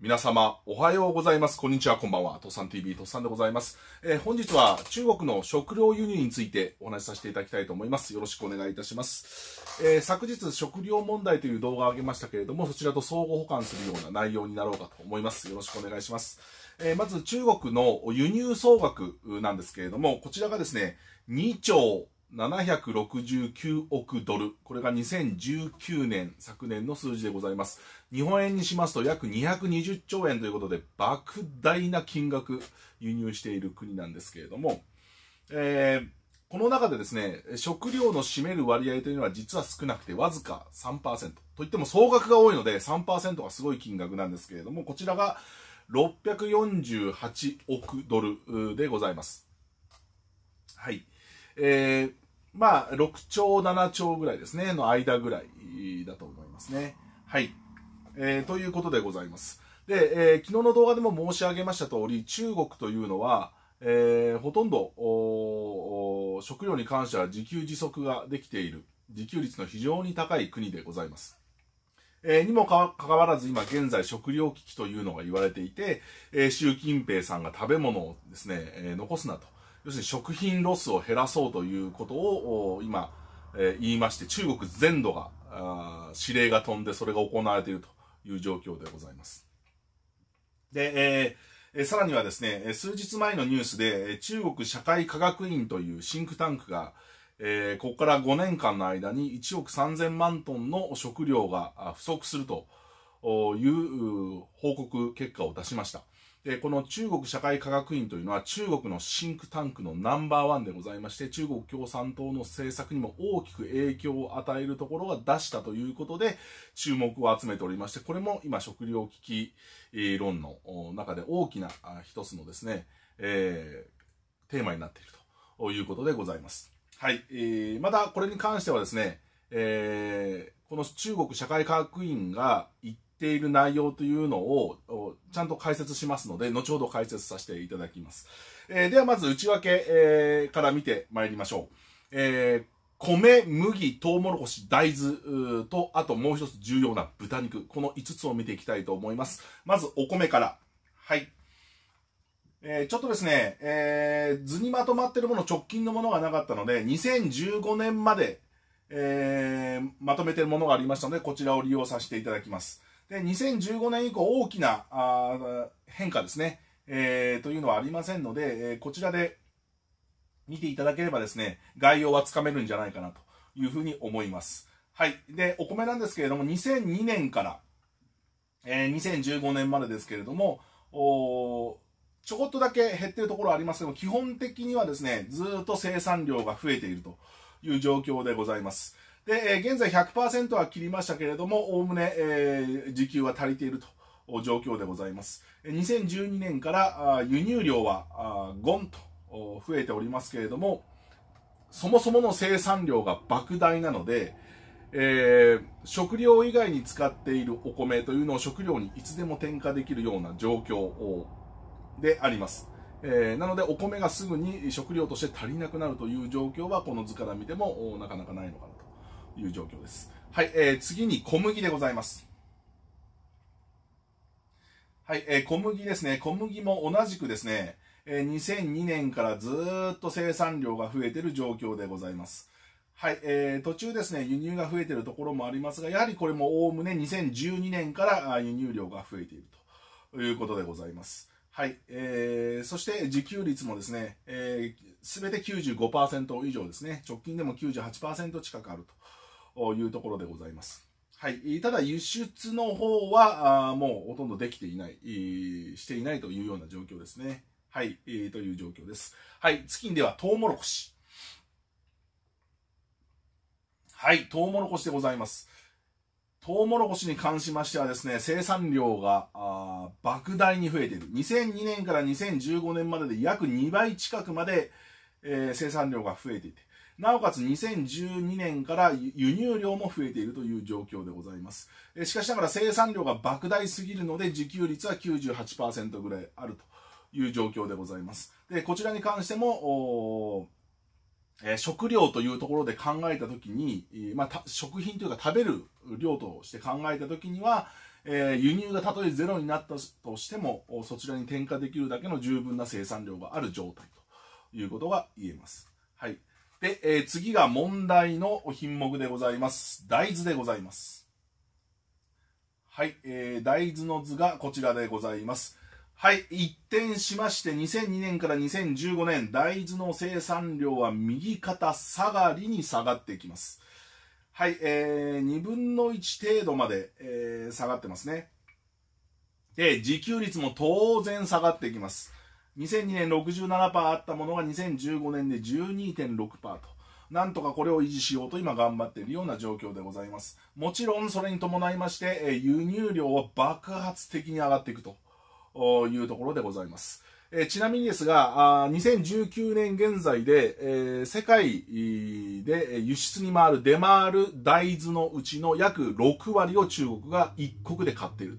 皆様、おはようございます。こんにちは、こんばんは。とッさん TV、とッさんでございます。えー、本日は中国の食料輸入についてお話しさせていただきたいと思います。よろしくお願いいたします。えー、昨日、食料問題という動画を上げましたけれども、そちらと相互補完するような内容になろうかと思います。よろしくお願いします。えー、まず、中国の輸入総額なんですけれども、こちらがですね、2兆769億ドル。これが2019年、昨年の数字でございます。日本円にしますと約220兆円ということで、莫大な金額輸入している国なんですけれども、えー、この中でですね、食料の占める割合というのは実は少なくてわずか3%。といっても総額が多いので3%がすごい金額なんですけれども、こちらが648億ドルでございます。はい。えー、まあ、6兆、7兆ぐらいですね、の間ぐらいだと思いますね。はい。えー、ということでございます。で、えー、昨日の動画でも申し上げました通り、中国というのは、えー、ほとんど食料に関しては自給自足ができている、自給率の非常に高い国でございます。えー、にもかかわらず今現在食料危機というのが言われていて、えー、習近平さんが食べ物をですね、えー、残すなと。要するに食品ロスを減らそうということを今、えー、言いまして、中国全土があ指令が飛んでそれが行われているという状況でございます。で、えーさらにはですね、数日前のニュースで、中国社会科学院というシンクタンクが、えー、ここから5年間の間に1億3000万トンの食料が不足するという報告結果を出しました。えこの中国社会科学院というのは中国のシンクタンクのナンバーワンでございまして中国共産党の政策にも大きく影響を与えるところが出したということで注目を集めておりましてこれも今食料危機論の中で大きな一つのですね、えー、テーマになっているということでございます。はい。えー、またこれに関してはですね、えー、この中国社会科学院が言っっている内容というのをちゃんと解説しますので、後ほど解説させていただきます。えー、ではまず内訳、えー、から見てまいりましょう。えー米、麦、トウモロコシ、大豆と、あともう一つ重要な豚肉。この5つを見ていきたいと思います。まずお米から。はい。えー、ちょっとですね、えー、図にまとまってるもの、直近のものがなかったので、2015年まで、えー、まとめてるものがありましたので、こちらを利用させていただきます。で、2015年以降大きな変化ですね、えー、というのはありませんので、えー、こちらで見ていただければですね、概要はつかめるんじゃないかなというふうに思います。はい。で、お米なんですけれども、2002年から、えー、2015年までですけれども、おちょこっとだけ減ってるところありますけど、基本的にはですね、ずっと生産量が増えているという状況でございます。で、現在100%は切りましたけれども、おおむね、えー、時給は足りていると状況でございます。2012年から輸入量はゴンと増えておりますけれども、そもそもの生産量が莫大なので、えー、食料以外に使っているお米というのを食料にいつでも添加できるような状況であります。えー、なのでお米がすぐに食料として足りなくなるという状況はこの図から見てもなかなかないのかないう状況です。はい、えー、次に小麦でございます。はい、えー、小麦ですね。小麦も同じくですね、えー、2002年からずっと生産量が増えてる状況でございます。はい、えー、途中ですね、輸入が増えてるところもありますが、やはりこれもおおむね2012年から輸入量が増えているということでございます。はい、えー、そして自給率もですね、す、えー、べ、て95%以上ですね、直近でも98%近くあると。というところでございます。はい。ただ輸出の方は、もうほとんどできていない、していないというような状況ですね。はい。えという状況です。はい。月にではトウモロコシ。はい。トウモロコシでございます。トウモロコシに関しましてはですね、生産量が、莫大に増えている。2002年から2015年までで約2倍近くまで、えー、生産量が増えていて。なおかつ2012年から輸入量も増えているという状況でございます。しかしながら生産量が莫大すぎるので、自給率は98%ぐらいあるという状況でございます。で、こちらに関しても、え食料というところで考えたときに、まあ、食品というか食べる量として考えたときには、えー、輸入がたとえゼロになったとしても、そちらに転嫁できるだけの十分な生産量がある状態ということが言えます。はい。で、えー、次が問題の品目でございます。大豆でございます。はい、えー、大豆の図がこちらでございます。はい、一転しまして、2002年から2015年、大豆の生産量は右肩下がりに下がっていきます。はい、えー、2分の1程度まで、えー、下がってますね。で、自給率も当然下がっていきます。2002年67%あったものが2015年で12.6%となんとかこれを維持しようと今頑張っているような状況でございますもちろんそれに伴いまして輸入量は爆発的に上がっていくというところでございますちなみにですが、2019年現在で、世界で輸出に回る出回る大豆のうちの約6割を中国が一国で買っている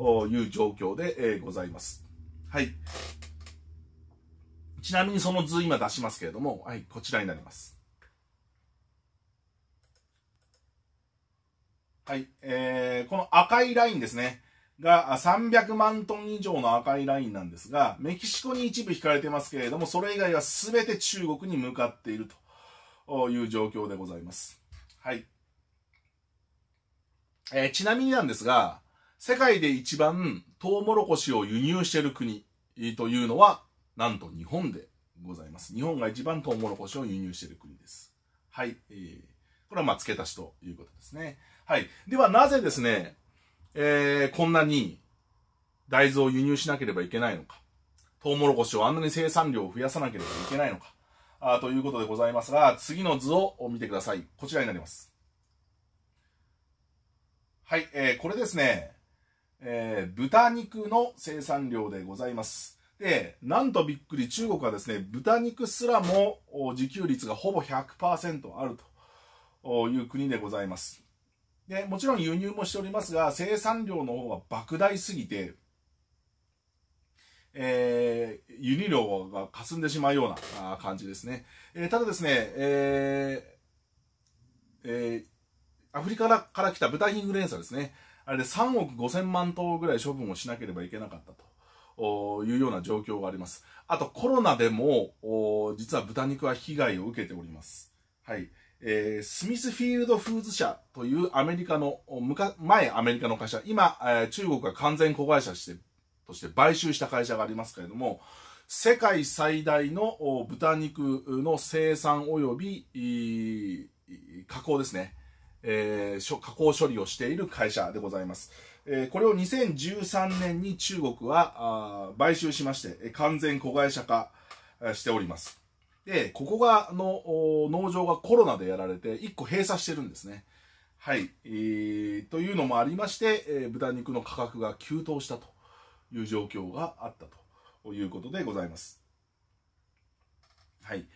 という状況で、ございます。はい。ちなみにその図今出しますけれども、はい、こちらになります。はい、えー、この赤いラインですね。が300万トン以上の赤いラインなんですが、メキシコに一部引かれてますけれども、それ以外は全て中国に向かっているという状況でございます。はい。えー、ちなみになんですが、世界で一番トウモロコシを輸入している国というのはなんと日本でございます。日本が一番トウモロコシを輸入している国です。はい。えー、これはまあ付け足しということですね。はい。ではなぜですね、えー、こんなに大豆を輸入しなければいけないのか。トウモロコシをあんなに生産量を増やさなければいけないのか。あということでございますが、次の図を見てください。こちらになります。はい。えー、これですね、えー、豚肉の生産量でございます。で、なんとびっくり、中国はですね、豚肉すらも自給率がほぼ100%あるという国でございます。で、もちろん輸入もしておりますが、生産量の方は莫大すぎて、えー、輸入量が霞んでしまうような感じですね。えー、ただですね、えー、えー、アフリカから来た豚インフルエンサですね。あれで3億5千万頭ぐらい処分をしなければいけなかったと。いうような状況があります。あとコロナでも、実は豚肉は被害を受けております。はい。えー、スミスフィールドフーズ社というアメリカの、前アメリカの会社、今、えー、中国が完全子会社して、として買収した会社がありますけれども、世界最大の豚肉の生産及び加工ですね、えー、加工処理をしている会社でございます。えー、これを2013年に中国は買収しまして、完全子会社化しております。で、ここが、の、農場がコロナでやられて、1個閉鎖してるんですね。はい。えー、というのもありまして、えー、豚肉の価格が急騰したという状況があったということでございます。はい。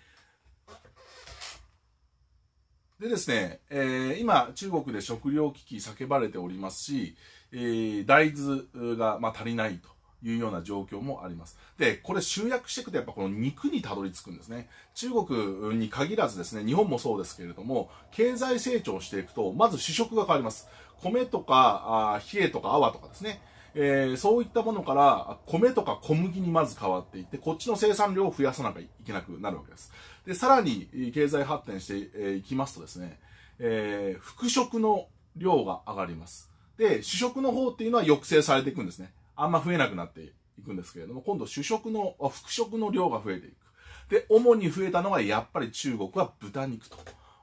でですね、えー、今、中国で食糧危機叫ばれておりますし、えー、大豆が、まあ、足りないというような状況もあります。で、これ集約していくとやっぱこの肉にたどり着くんですね。中国に限らずですね、日本もそうですけれども、経済成長していくと、まず主食が変わります。米とか、あ冷えとか泡とかですね。えー、そういったものから、米とか小麦にまず変わっていって、こっちの生産量を増やさなきゃいけなくなるわけです。で、さらに経済発展していきますとですね、えー、服飾の量が上がります。で、主食の方っていうのは抑制されていくんですね。あんま増えなくなっていくんですけれども、今度主食の、副食の量が増えていく。で、主に増えたのがやっぱり中国は豚肉と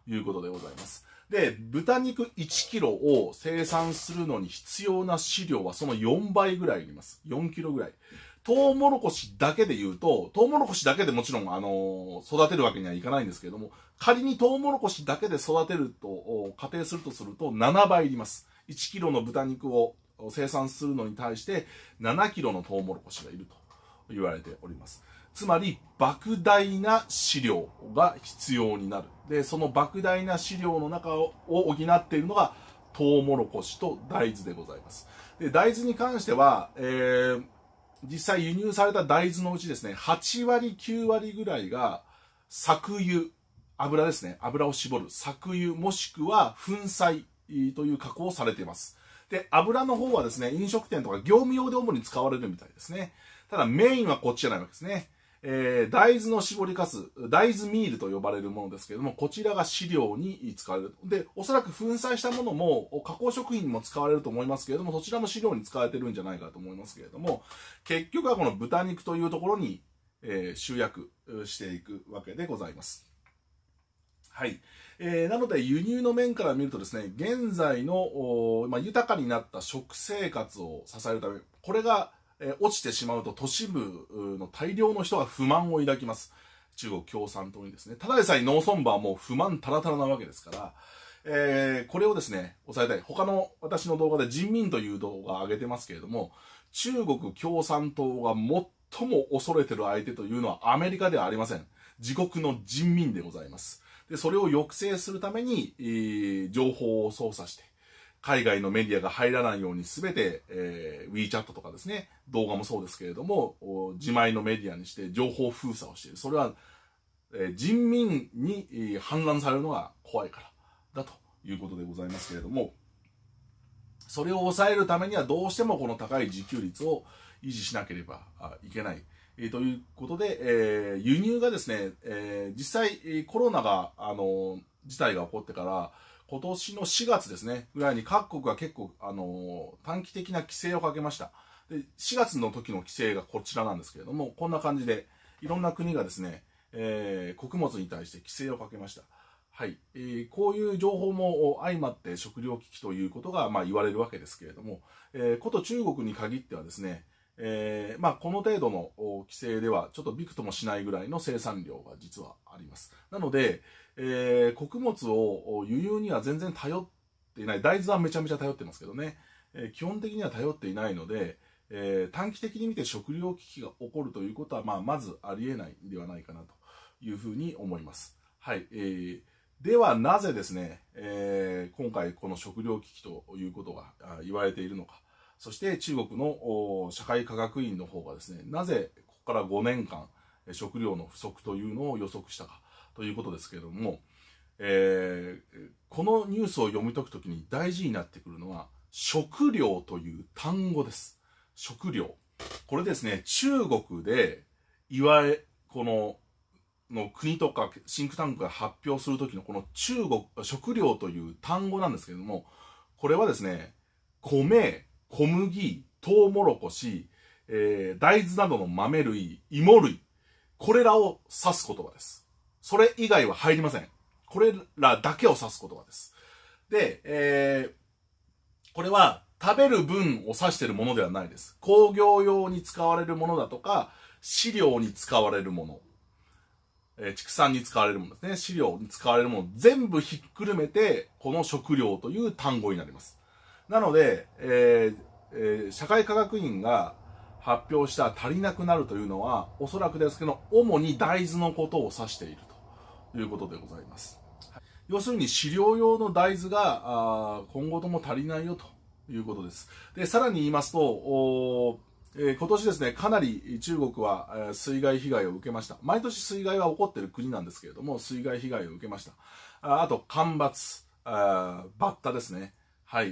いうことでございます。で、豚肉1キロを生産するのに必要な飼料はその4倍ぐらいいります。4キロぐらい。トウモロコシだけで言うと、トウモロコシだけでもちろん、あのー、育てるわけにはいかないんですけれども、仮にトウモロコシだけで育てると、仮定するとすると、7倍いります。1キロの豚肉を生産するのに対して7キロのトウモロコシがいると言われております。つまり、莫大な飼料が必要になる。で、その莫大な飼料の中を補っているのがトウモロコシと大豆でございます。で、大豆に関しては、えー、実際輸入された大豆のうちですね、8割、9割ぐらいが搾油、油ですね、油を絞る、搾油、もしくは粉砕という加工をされています。で、油の方はですね、飲食店とか業務用で主に使われるみたいですね。ただメインはこっちじゃないわけですね。えー、大豆の絞りかす、大豆ミールと呼ばれるものですけれども、こちらが飼料に使われる。で、おそらく粉砕したものも、加工食品にも使われると思いますけれども、そちらも飼料に使われてるんじゃないかと思いますけれども、結局はこの豚肉というところに、えー、集約していくわけでございます。はい。えー、なので輸入の面から見るとですね、現在の、まあ、豊かになった食生活を支えるため、これが、えー、落ちてしまうと都市部の大量の人が不満を抱きます。中国共産党にですね。ただでさえ農村部はもう不満たらたらなわけですから、えー、これをですね、抑えたい。他の私の動画で人民という動画を上げてますけれども、中国共産党が最も恐れてる相手というのはアメリカではありません。自国の人民でございます。で、それを抑制するために、えー、情報を操作して、海外のメディアが入らないようにすべて、えー、WeChat とかですね、動画もそうですけれども、自前のメディアにして情報封鎖をしている。それは、えー、人民に、えー、反乱されるのが怖いからだということでございますけれども、それを抑えるためにはどうしてもこの高い自給率を維持しなければいけない。えー、ということで、えー、輸入がですね、えー、実際コロナが、あの事態が起こってから、今年の4月ですね、ぐらいに各国が結構、あの短期的な規制をかけました。で、4月の時の規制がこちらなんですけれども、こんな感じで、いろんな国がですね、え穀物に対して規制をかけました。はい、えー、こういう情報も相まって食糧危機ということが、まあ、言われるわけですけれども、えー、こと中国に限ってはですね、えー、まあ、この程度の規制ではちょっとびくともしないぐらいの生産量が実はあります。なので、えー、穀物を輸入には全然頼っていない。大豆はめちゃめちゃ頼ってますけどね。えー、基本的には頼っていないので、え短期的に見て食糧危機が起こるということは、まあ、まずありえないんではないかなというふうに思います。はい。えーではなぜですね、え今回この食糧危機ということが言われているのか。そして中国の社会科学院の方がですね、なぜここから5年間、食料の不足というのを予測したかということですけれども、えー、このニュースを読み解くときに大事になってくるのは、食料という単語です。食料。これですね、中国で、いわゆる、この、の国とかシンクタンクが発表するときのこの中国、食料という単語なんですけれども、これはですね、米、小麦、トウモロコシ、えー、大豆などの豆類、芋類、これらを指す言葉です。それ以外は入りません。これらだけを指す言葉です。で、えー、これは食べる分を指しているものではないです。工業用に使われるものだとか、飼料に使われるもの、えー、畜産に使われるものですね。飼料に使われるもの、全部ひっくるめて、この食料という単語になります。なので、えー、えー、社会科学院が発表した足りなくなるというのは、おそらくですけど、主に大豆のことを指しているということでございます。要するに飼料用の大豆が今後とも足りないよということです。で、さらに言いますと、えー、今年ですね、かなり中国は、え水害被害を受けました。毎年水害は起こっている国なんですけれども、水害被害を受けました。ああと、干ばつ、バッタですね。はい、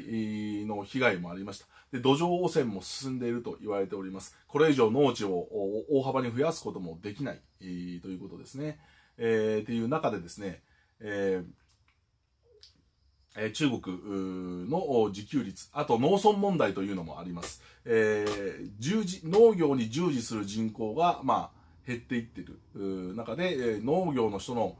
の被害もありました。で、土壌汚染も進んでいると言われております。これ以上農地を大幅に増やすこともできない、ということですね。えー、っていう中でですね、えー、中国の自給率、あと農村問題というのもあります。えー、従事、農業に従事する人口が、まあ、減っていってる中で、農業の人の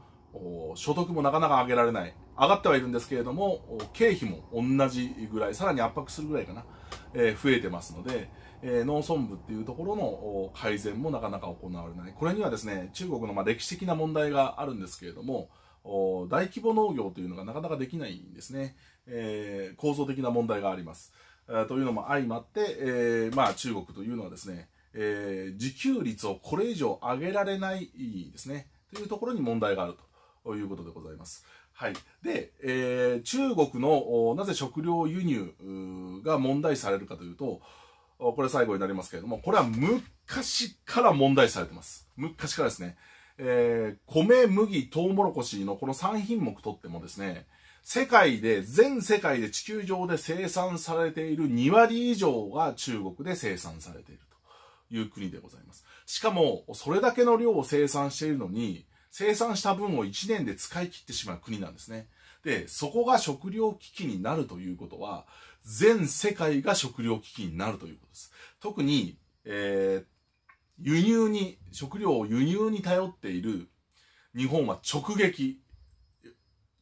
所得もなかなか上げられない上がってはいるんですけれども経費も同じぐらいさらに圧迫するぐらいかな、えー、増えてますので、えー、農村部っていうところの改善もなかなか行われないこれにはですね中国のま歴史的な問題があるんですけれども大規模農業というのがなかなかできないんですね、えー、構造的な問題があります、えというのも相まって、えまあ、中国というのはですね、え自給率をこれ以上上げられないですねというところに問題があるとということでございます。はい。で、えー、中国のなぜ食料輸入が問題されるかというと、これ最後になりますけれども、これは昔から問題されてます。昔からですね。えー、米、麦、トウモロコシのこの3品目とってもですね、世界で、全世界で地球上で生産されている2割以上が中国で生産されているという国でございます。しかも、それだけの量を生産しているのに、生産した分を1年で使い切ってしまう国なんですね。で、そこが食糧危機になるということは、全世界が食糧危機になるということです。特に、えー、輸入に、食料を輸入に頼っている日本は直撃、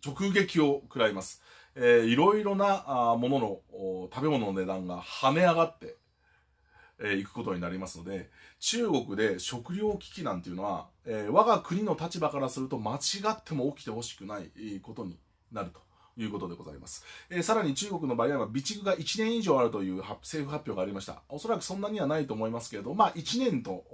直撃を食らいます。えー、いろいろなものの、食べ物の値段が跳ね上がって、えー、行くことになりますので、中国で食糧危機なんていうのは、えー、我が国の立場からすると間違っても起きてほしくないことになると。いうことでございます、えー、さらに中国の場合は備蓄が1年以上あるという政府発表がありましたおそらくそんなにはないと思いますけれどまあ1年と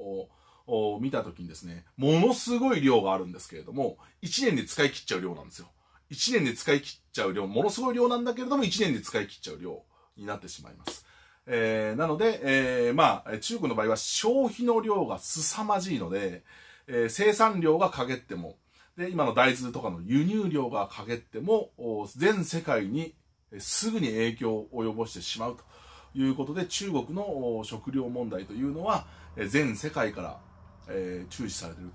見た時にですねものすごい量があるんですけれども1年で使い切っちゃう量なんですよ1年で使い切っちゃう量ものすごい量なんだけれども1年で使い切っちゃう量になってしまいますえー、なので、えー、まあ、中国の場合は消費の量が凄まじいので、えー、生産量が陰っても、で、今の大豆とかの輸入量が陰っても、全世界にすぐに影響を及ぼしてしまうということで、中国の食料問題というのは、全世界から、えー、注視されている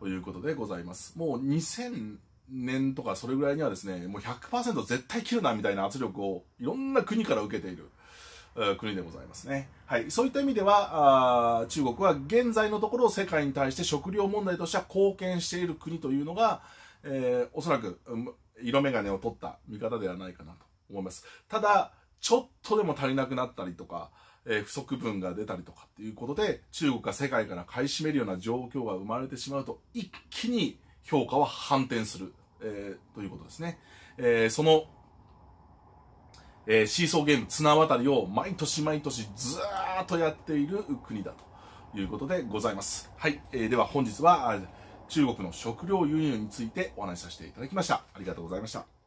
ということでございます。もう2000年とかそれぐらいにはですね、もう100%絶対切るなみたいな圧力をいろんな国から受けている。国でございますね。はい。そういった意味では、あ中国は現在のところ世界に対して食料問題としては貢献している国というのが、えー、おそらく、色眼鏡を取った見方ではないかなと思います。ただ、ちょっとでも足りなくなったりとか、えー、不足分が出たりとかっていうことで、中国が世界から買い占めるような状況が生まれてしまうと、一気に評価は反転する、えー、ということですね。えー、そのえー、シーソーゲーム綱渡りを毎年毎年ずーっとやっている国だということでございます。はい。えー、では本日は中国の食料輸入についてお話しさせていただきました。ありがとうございました。